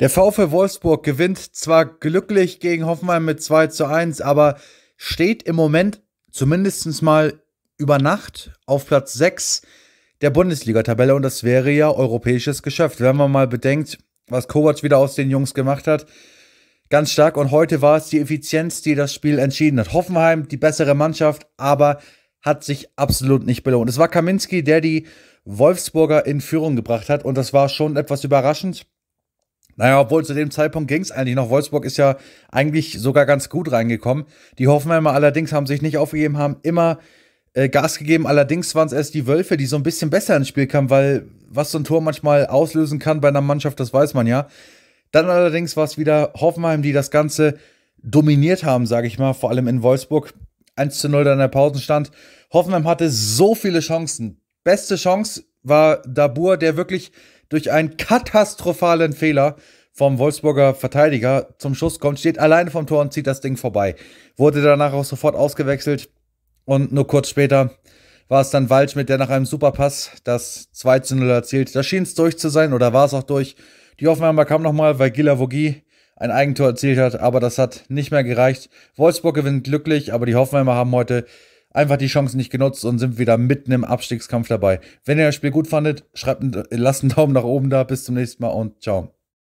Der VfL Wolfsburg gewinnt zwar glücklich gegen Hoffenheim mit 2 zu 1, aber steht im Moment zumindest mal über Nacht auf Platz 6 der Bundesliga-Tabelle und das wäre ja europäisches Geschäft, wenn man mal bedenkt, was Kovac wieder aus den Jungs gemacht hat. Ganz stark und heute war es die Effizienz, die das Spiel entschieden hat. Hoffenheim die bessere Mannschaft, aber hat sich absolut nicht belohnt. Es war Kaminski, der die Wolfsburger in Führung gebracht hat und das war schon etwas überraschend naja, obwohl zu dem Zeitpunkt ging es eigentlich noch. Wolfsburg ist ja eigentlich sogar ganz gut reingekommen. Die Hoffenheimer allerdings haben sich nicht aufgegeben, haben immer äh, Gas gegeben. Allerdings waren es erst die Wölfe, die so ein bisschen besser ins Spiel kamen, weil was so ein Tor manchmal auslösen kann bei einer Mannschaft, das weiß man ja. Dann allerdings war es wieder Hoffenheim, die das Ganze dominiert haben, sage ich mal, vor allem in Wolfsburg. 1 zu 0 dann der Pausenstand. Hoffenheim hatte so viele Chancen. Beste Chance war Dabur, der wirklich durch einen katastrophalen Fehler vom Wolfsburger Verteidiger zum Schuss kommt, steht alleine vom Tor und zieht das Ding vorbei. Wurde danach auch sofort ausgewechselt und nur kurz später war es dann Waldschmidt, der nach einem Superpass das 2 zu 0 erzielt. Da schien es durch zu sein oder war es auch durch. Die Hoffenheimer kam nochmal, weil Gila Vogie ein Eigentor erzielt hat, aber das hat nicht mehr gereicht. Wolfsburg gewinnt glücklich, aber die Hoffenheimer haben heute einfach die Chance nicht genutzt und sind wieder mitten im Abstiegskampf dabei. Wenn ihr das Spiel gut fandet, schreibt, lasst einen Daumen nach oben da. Bis zum nächsten Mal und ciao.